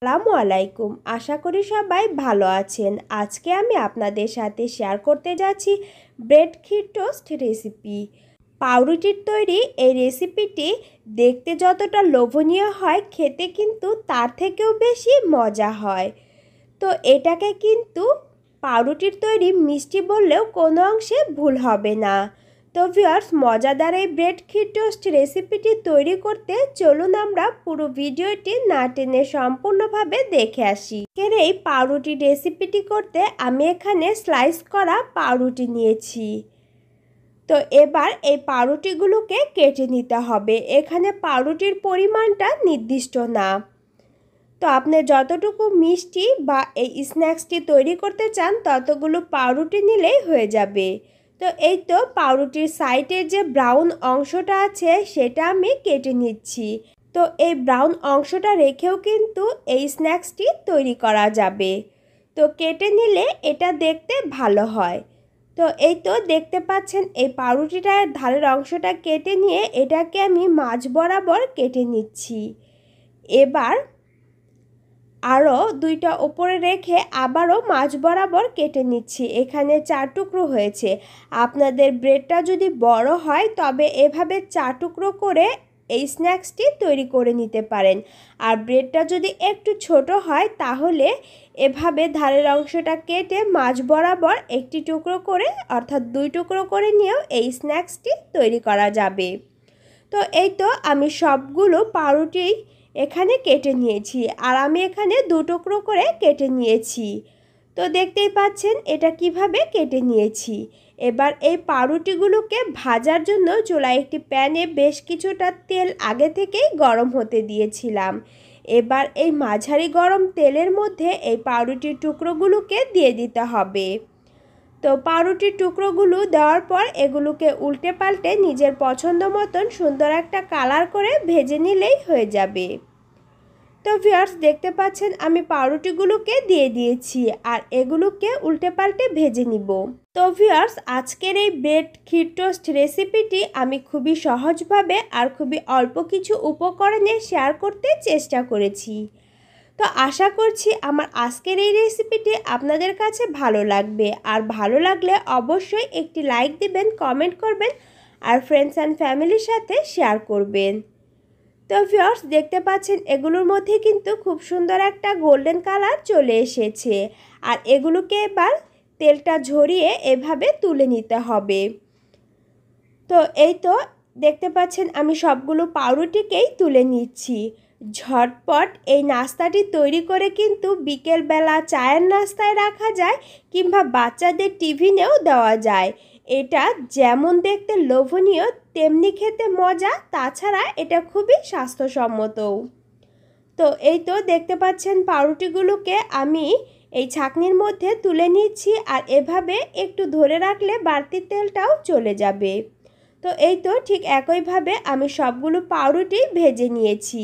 আসসালামু আলাইকুম আশা করি সবাই ভালো আছেন আজকে আমি আপনাদের সাথে শেয়ার করতে যাচ্ছি ব্রেড খির টোস্ট রেসিপি পাউরুটির তৈরি এই রেসিপিটি দেখতে যতটা লোভনীয় হয় খেতে কিন্তু তার থেকেও বেশি মজা হয় তো এটাকে কিন্তু পাউরুটির তৈরি মিষ্টি বললেও কোনো অংশে ভুল হবে না তো ভিউয়ার্স মজাদার এই ব্রেড ক্ষীর টোস্ট রেসিপিটি তৈরি করতে চলুন আমরা পুরো ভিডিওটি না টেনে সম্পূর্ণভাবে দেখে আসি এর এই পাউরুটি রেসিপিটি করতে আমি এখানে স্লাইস করা পাউরুটি নিয়েছি তো এবার এই পাউরুটিগুলোকে কেটে নিতে হবে এখানে পাউরুটির পরিমাণটা নির্দিষ্ট না তো আপনি যতটুকু মিষ্টি বা এই স্ন্যাক্সটি তৈরি করতে চান ততগুলো পাউরুটি নিলেই হয়ে যাবে তো এই তো পাউরুটির সাইডের যে ব্রাউন অংশটা আছে সেটা আমি কেটে নিচ্ছি তো এই ব্রাউন অংশটা রেখেও কিন্তু এই স্ন্যাক্সটি তৈরি করা যাবে তো কেটে নিলে এটা দেখতে ভালো হয় তো এই তো দেখতে পাচ্ছেন এই পাউরুটিটার ধারের অংশটা কেটে নিয়ে এটাকে আমি মাছ বরাবর কেটে নিচ্ছি এবার আরও দুইটা ওপরে রেখে আবারও মাছ বরাবর কেটে নিচ্ছি এখানে চার টুকরো হয়েছে আপনাদের ব্রেডটা যদি বড় হয় তবে এভাবে চার টুকরো করে এই স্ন্যাক্সটি তৈরি করে নিতে পারেন আর ব্রেডটা যদি একটু ছোট হয় তাহলে এভাবে ধারের অংশটা কেটে মাছ বরাবর একটি টুকরো করে অর্থাৎ দুই টুকরো করে নিয়েও এই স্ন্যাক্সটি তৈরি করা যাবে তো এই তো আমি সবগুলো পাউরুটি এখানে কেটে নিয়েছি আর আমি এখানে দু টুকরো করে কেটে নিয়েছি তো দেখতেই পাচ্ছেন এটা কিভাবে কেটে নিয়েছি এবার এই পাউরুটিগুলোকে ভাজার জন্য চুলায় একটি প্যানে বেশ কিছুটা তেল আগে থেকেই গরম হতে দিয়েছিলাম এবার এই মাঝারি গরম তেলের মধ্যে এই পাউরুটির টুকরোগুলোকে দিয়ে দিতে হবে তো পাউরুটির টুকরোগুলো দেওয়ার পর এগুলোকে উল্টে পাল্টে নিজের পছন্দ মতন সুন্দর একটা কালার করে ভেজে নিলেই হয়ে যাবে তো ভিউয়ার্স দেখতে পাচ্ছেন আমি পাউরুটিগুলোকে দিয়ে দিয়েছি আর এগুলোকে উল্টে পাল্টে ভেজে নিব তো ভিউয়ার্স আজকের এই ব্রেড ক্ষীর টোস্ট রেসিপিটি আমি খুবই সহজভাবে আর খুবই অল্প কিছু উপকরণে শেয়ার করতে চেষ্টা করেছি তো আশা করছি আমার আজকের এই রেসিপিটি আপনাদের কাছে ভালো লাগবে আর ভালো লাগলে অবশ্যই একটি লাইক দিবেন কমেন্ট করবেন আর ফ্রেন্ডস অ্যান্ড ফ্যামিলির সাথে শেয়ার করবেন তো ফিওর্স দেখতে পাচ্ছেন এগুলোর মধ্যে কিন্তু খুব সুন্দর একটা গোল্ডেন কালার চলে এসেছে আর এগুলোকে এবার তেলটা ঝরিয়ে এভাবে তুলে নিতে হবে তো এই তো দেখতে পাচ্ছেন আমি সবগুলো পাউরুটিকেই তুলে নিচ্ছি ঝটপট এই নাস্তাটি তৈরি করে কিন্তু বিকেলবেলা চায়ের নাস্তায় রাখা যায় কিংবা বাচ্চাদের টিফিনেও দেওয়া যায় এটা যেমন দেখতে লোভনীয় তেমনি খেতে মজা তাছাড়া এটা খুবই স্বাস্থ্যসম্মতও তো এই তো দেখতে পাচ্ছেন পাউরুটিগুলোকে আমি এই ছাকনির মধ্যে তুলে নিচ্ছি আর এভাবে একটু ধরে রাখলে বাড়তি তেলটাও চলে যাবে তো এই তো ঠিক একইভাবে আমি সবগুলো পাউরুটি ভেজে নিয়েছি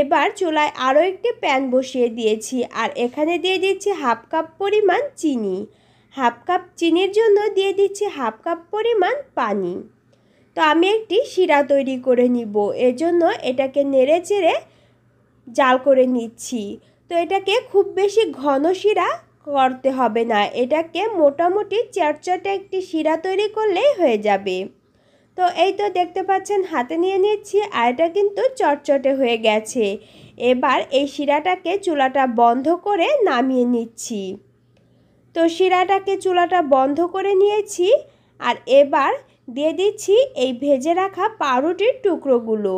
এবার চুলায় আরও একটি প্যান বসিয়ে দিয়েছি আর এখানে দিয়ে দিচ্ছি হাফ কাপ পরিমাণ চিনি হাফ কাপ চিনির জন্য দিয়ে দিচ্ছি হাফ কাপ পরিমাণ পানি তো আমি একটি শিরা তৈরি করে নিব এজন্য এটাকে নেড়ে চেড়ে জাল করে নিচ্ছি তো এটাকে খুব বেশি ঘন শিরা করতে হবে না এটাকে মোটামুটি চটচটে একটি শিরা তৈরি করলেই হয়ে যাবে তো এই তো দেখতে পাচ্ছেন হাতে নিয়ে নিচ্ছি আর এটা কিন্তু চটচটে হয়ে গেছে এবার এই শিরাটাকে চুলাটা বন্ধ করে নামিয়ে নিচ্ছি তো শিরাটাকে চুলাটা বন্ধ করে নিয়েছি আর এবার দিয়ে দিচ্ছি এই ভেজে রাখা পাউরুটির টুকরোগুলো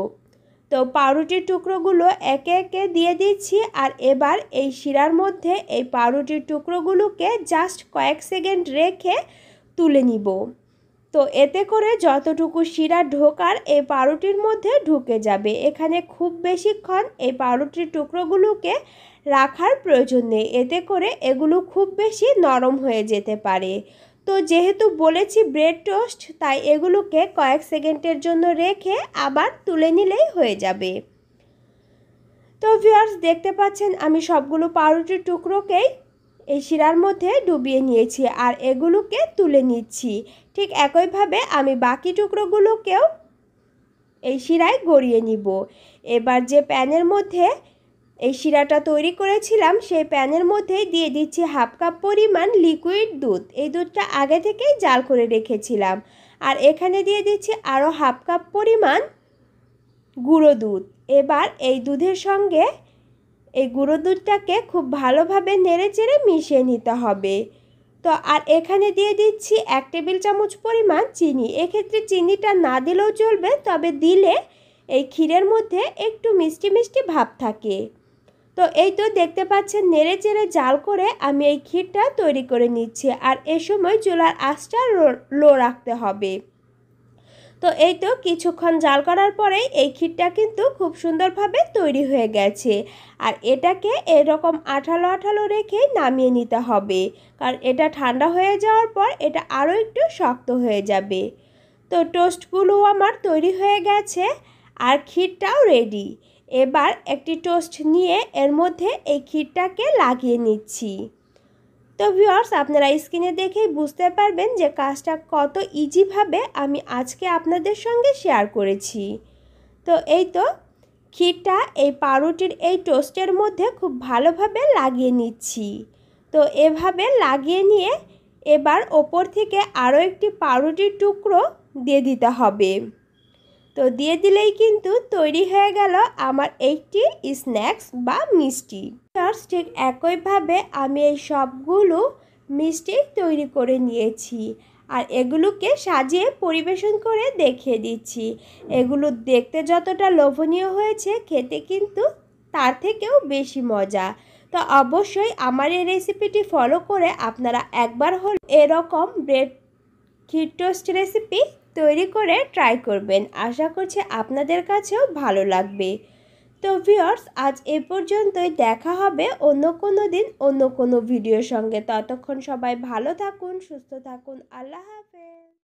তো পাউরুটির টুকরোগুলো একে একে দিয়ে দিচ্ছি আর এবার এই শিরার মধ্যে এই পাউরুটির টুকরোগুলোকে জাস্ট কয়েক সেকেন্ড রেখে তুলে নিব তো এতে করে যতটুকু শিরা ঢোকার এই পাউরুটির মধ্যে ঢুকে যাবে এখানে খুব বেশিক্ষণ এই পাউরুটির টুকরোগুলোকে রাখার প্রয়োজন নেই এতে করে এগুলো খুব বেশি নরম হয়ে যেতে পারে তো যেহেতু বলেছি ব্রেড টোস্ট তাই এগুলোকে কয়েক সেকেন্ডের জন্য রেখে আবার তুলে নিলেই হয়ে যাবে তো ভিউয়ার্স দেখতে পাচ্ছেন আমি সবগুলো পাউরুটির টুকরোকেই এই শিরার মধ্যে ডুবিয়ে নিয়েছি আর এগুলোকে তুলে নিচ্ছি ঠিক একইভাবে আমি বাকি টুকরোগুলোকেও এই শিরায় গড়িয়ে নিব এবার যে প্যানের মধ্যে এই শিরাটা তৈরি করেছিলাম সেই প্যানের মধ্যে দিয়ে দিচ্ছি হাফ কাপ পরিমাণ লিকুইড দুধ এই দুধটা আগে থেকেই জাল করে রেখেছিলাম আর এখানে দিয়ে দিচ্ছি আরও হাফ কাপ পরিমাণ গুঁড়ো দুধ এবার এই দুধের সঙ্গে এই গুঁড়ো দুধটাকে খুব ভালোভাবে নেড়ে চেড়ে মিশিয়ে নিতে হবে তো আর এখানে দিয়ে দিচ্ছি এক টেবিল চামচ পরিমাণ চিনি এক্ষেত্রে চিনিটা না দিলেও চলবে তবে দিলে এই ক্ষীরের মধ্যে একটু মিষ্টি মিষ্টি ভাব থাকে তো এই তো দেখতে পাচ্ছেন নেড়ে চেড়ে জাল করে আমি এই ক্ষীরটা তৈরি করে নিচ্ছি আর এ সময় চুলার আঁচটা লো রাখতে হবে তো এই তো কিছুক্ষণ জাল করার পরেই এই ক্ষীরটা কিন্তু খুব সুন্দরভাবে তৈরি হয়ে গেছে আর এটাকে এরকম আঠালো আঠালো রেখে নামিয়ে নিতে হবে কারণ এটা ঠান্ডা হয়ে যাওয়ার পর এটা আরও একটু শক্ত হয়ে যাবে তো টোস্টগুলো আমার তৈরি হয়ে গেছে আর ক্ষীরটাও রেডি এবার একটি টোস্ট নিয়ে এর মধ্যে এই ক্ষীরটাকে লাগিয়ে নিচ্ছি তো ভিউয়ার্স আপনারা স্ক্রিনে দেখেই বুঝতে পারবেন যে কাজটা কত ইজিভাবে আমি আজকে আপনাদের সঙ্গে শেয়ার করেছি তো এই তো ক্ষীরটা এই পাউরুটির এই টোস্টের মধ্যে খুব ভালোভাবে লাগিয়ে নিচ্ছি তো এভাবে লাগিয়ে নিয়ে এবার ওপর থেকে আরও একটি পাউরুটির টুকরো দিয়ে দিতে হবে তো দিয়ে দিলেই কিন্তু তৈরি হয়ে গেল আমার একটি স্ন্যাক্স বা মিষ্টি ঠিক একইভাবে আমি এই সবগুলো মিষ্টি তৈরি করে নিয়েছি আর এগুলোকে সাজিয়ে পরিবেশন করে দেখিয়ে দিচ্ছি এগুলো দেখতে যতটা লোভনীয় হয়েছে খেতে কিন্তু তার থেকেও বেশি মজা তো অবশ্যই আমার এই রেসিপিটি ফলো করে আপনারা একবার হল এরকম ব্রেড ক্ষীর টোস্ট রেসিপি তৈরি করে ট্রাই করবেন আশা করছি আপনাদের কাছেও ভালো লাগবে তো ভিওর্স আজ এ পর্যন্তই দেখা হবে অন্য কোনো দিন অন্য কোনো ভিডিওর সঙ্গে ততক্ষণ সবাই ভালো থাকুন সুস্থ থাকুন আল্লাহ হাফেজ